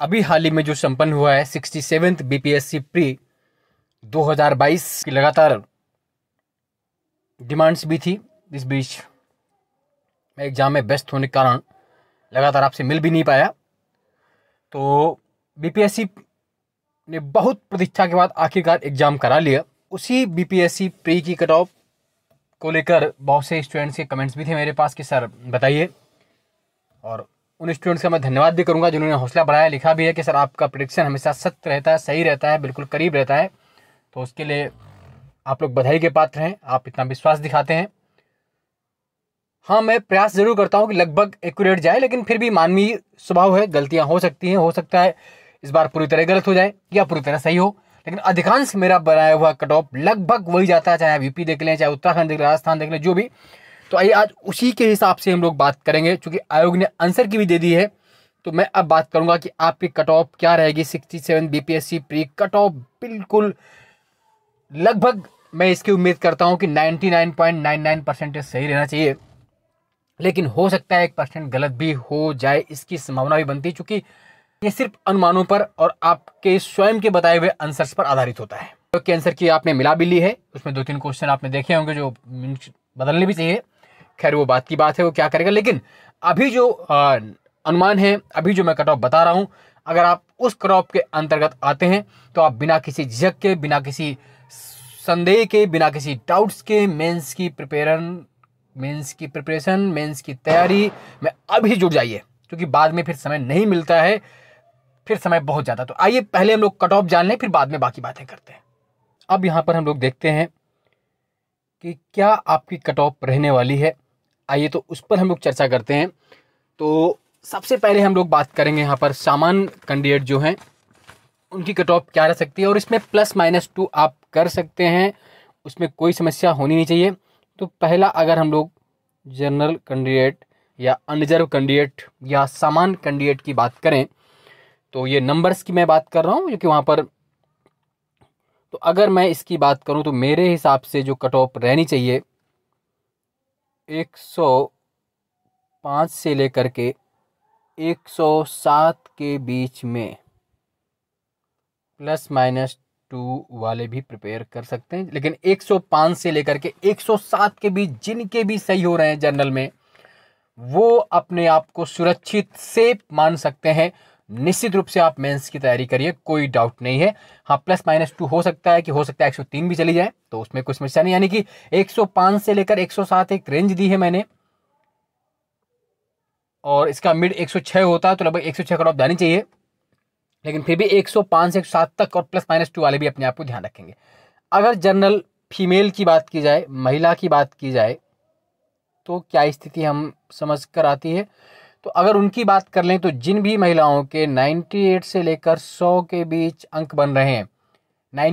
अभी हाल ही में जो संपन्न हुआ है सिक्सटी सेवेंथ बीपीएससी प्री 2022 की लगातार डिमांड्स भी थी इस बीच मैं एग्ज़ाम में व्यस्त होने के कारण लगातार आपसे मिल भी नहीं पाया तो बीपीएससी ने बहुत प्रतीक्षा के बाद आखिरकार एग्ज़ाम करा लिया उसी बीपीएससी प्री की कट ऑफ को लेकर बहुत से स्टूडेंट्स के कमेंट्स भी थे मेरे पास कि सर बताइए और उन स्टूडेंट्स का मैं धन्यवाद भी करूँगा जिन्होंने हौसला बढ़ाया लिखा भी है कि सर आपका प्रडिक्शन हमेशा सत्य रहता है सही रहता है बिल्कुल करीब रहता है तो उसके लिए आप लोग बधाई के पात्र हैं आप इतना विश्वास दिखाते हैं हाँ मैं प्रयास जरूर करता हूँ कि लगभग एक्यूरेट जाए लेकिन फिर भी मानवीय स्वभाव है गलतियाँ हो सकती हैं हो सकता है इस बार पूरी तरह गलत हो जाए या पूरी तरह सही हो लेकिन अधिकांश मेरा बनाया हुआ कट ऑफ लगभग वही जाता है चाहे आप यूपी देख लें चाहे उत्तराखंड देख लें राजस्थान देख लें जो भी तो आइए आज उसी के हिसाब से हम लोग बात करेंगे चूँकि आयोग ने आंसर की भी दे दी है तो मैं अब बात करूंगा कि आपकी कट ऑफ क्या रहेगी sixty seven BPSC pre cut off बिल्कुल लगभग मैं इसकी उम्मीद करता हूँ कि 99.99 परसेंटेज सही रहना चाहिए लेकिन हो सकता है एक परसेंट गलत भी हो जाए इसकी संभावना भी बनती है चूँकि ये सिर्फ अनुमानों पर और आपके स्वयं के बताए हुए आंसर्स पर आधारित होता है तो आंसर की आपने मिला भी ली है उसमें दो तीन क्वेश्चन आपने देखे होंगे जो बदलने भी चाहिए खैर वो बात की बात है वो क्या करेगा लेकिन अभी जो अनुमान है अभी जो मैं कट ऑफ बता रहा हूँ अगर आप उस क्रॉप के अंतर्गत आते हैं तो आप बिना किसी झिझक के बिना किसी संदेह के बिना किसी डाउट्स के मेंस की प्रिपेरन मेंस की प्रिपरेशन मेंस की तैयारी में अभी जुड़ जाइए क्योंकि बाद में फिर समय नहीं मिलता है फिर समय बहुत ज़्यादा तो आइए पहले हम लोग कट ऑफ जान लें फिर बाद में बाकी बातें करते हैं अब यहाँ पर हम लोग देखते हैं कि क्या आपकी कट ऑफ रहने वाली है आइए तो उस पर हम लोग चर्चा करते हैं तो सबसे पहले हम लोग बात करेंगे यहाँ पर सामान कैंडिडेट जो हैं उनकी कट ऑफ क्या रह सकती है और इसमें प्लस माइनस टू आप कर सकते हैं उसमें कोई समस्या होनी नहीं चाहिए तो पहला अगर हम लोग जनरल कैंडिडेट या अनरिजर्व कैंडिडेट या सामान कैंडिडेट की बात करें तो ये नंबर्स की मैं बात कर रहा हूँ क्योंकि वहाँ पर तो अगर मैं इसकी बात करूँ तो मेरे हिसाब से जो कट ऑफ रहनी चाहिए एक सौ पाँच से लेकर के एक सौ सात के बीच में प्लस माइनस टू वाले भी प्रिपेयर कर सकते हैं लेकिन 105 से लेकर के 107 के बीच जिनके भी सही हो रहे हैं जर्नल में वो अपने आप को सुरक्षित सेफ मान सकते हैं निश्चित रूप से आप मेंस की तैयारी करिए कोई डाउट नहीं है हाँ प्लस माइनस टू हो सकता है कि हो सकता है एक सौ तीन भी चली जाए तो उसमें कोई समस्या नहीं यानी कि एक सौ पांच से लेकर एक सौ सात एक रेंज दी है मैंने और इसका मिड एक सौ छह होता है तो लगभग एक सौ छह कट ऑफ जानी चाहिए लेकिन फिर भी एक सौ पांच से एक सात तक और प्लस माइनस टू वाले भी अपने आप को ध्यान रखेंगे अगर जनरल फीमेल की बात की जाए महिला की बात की जाए तो क्या स्थिति हम समझ कर आती है तो अगर उनकी बात कर लें तो जिन भी महिलाओं के 98 से लेकर 100 के बीच अंक बन रहे हैं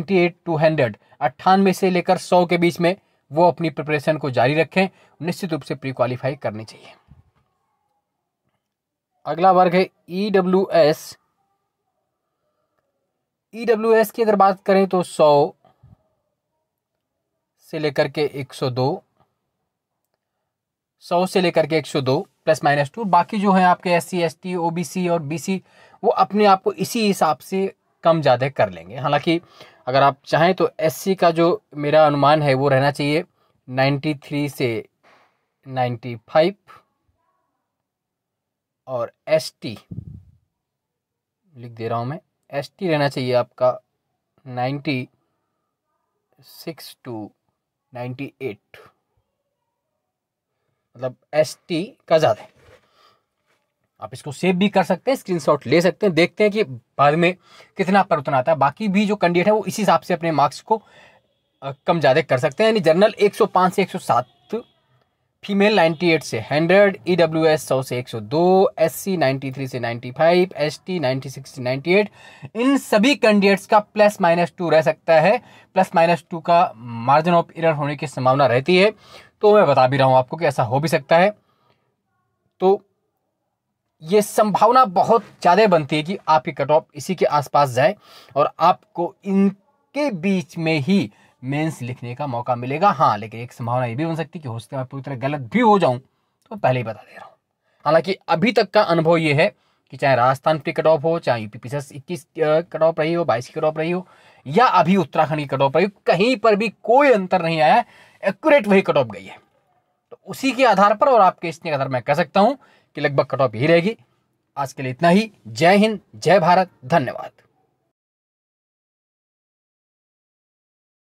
98 टू हंड्रेड अट्ठानवे से लेकर 100 के बीच में वो अपनी प्रिपरेशन को जारी रखें निश्चित रूप से प्री क्वालिफाई करनी चाहिए अगला वर्ग है E W S E W S की अगर बात करें तो 100 से लेकर के 102 100 से लेकर के 102 प्लस माइनस टू बाकी जो है आपके S C S T O B C और बी सी वो अपने आप को इसी हिसाब से कम ज़्यादा कर लेंगे हालांकि अगर आप चाहें तो एस सी का जो मेरा अनुमान है वो रहना चाहिए नाइन्टी थ्री से नाइन्टी फाइव और एस टी लिख दे रहा हूँ मैं एस टी रहना चाहिए आपका ninety six to ninety eight मतलब एस टी का ज़्यादा है आप इसको सेव भी कर सकते हैं स्क्रीनशॉट ले सकते हैं देखते हैं कि बाद में कितना परिवर्तन आता है बाकी भी जो कैंडिडेट है वो इसी हिसाब से अपने मार्क्स को कम ज़्यादा कर सकते हैं यानी जनरल 105 से 107 फीमेल 98 से 100 ई डब्ल्यू एस सौ से 102 एस सी 93 से 95 एस टी 96 से 98 इन सभी कैंडिडेट्स का प्लस माइनस टू रह सकता है प्लस माइनस टू का मार्जिन ऑफ इरर होने की संभावना रहती है तो मैं बता भी रहा हूँ आपको कि ऐसा हो भी सकता है तो ये संभावना बहुत ज़्यादा बनती है कि आपकी कट ऑफ इसी के आसपास जाए और आपको इनके बीच में ही मेंस लिखने का मौका मिलेगा हाँ लेकिन एक संभावना ये भी बन सकती है कि हो सकता है मैं पूरी तरह गलत भी हो जाऊँ तो पहले ही बता दे रहा हूँ हालांकि अभी तक का अनुभव ये है कि चाहे राजस्थान की कट ऑफ हो चाहे यूपी पी इक्कीस कट ऑफ रही हो बाईस की कट ऑफ रही हो या अभी उत्तराखंड की कट ऑफ रही हो कहीं पर भी कोई अंतर नहीं आया एक्यूरेट वही कट ऑफ गई है तो उसी के आधार पर और आपके इसने आधार मैं कह सकता हूँ कि लगभग कट ऑफ यही रहेगी आज के लिए इतना ही जय हिंद जय भारत धन्यवाद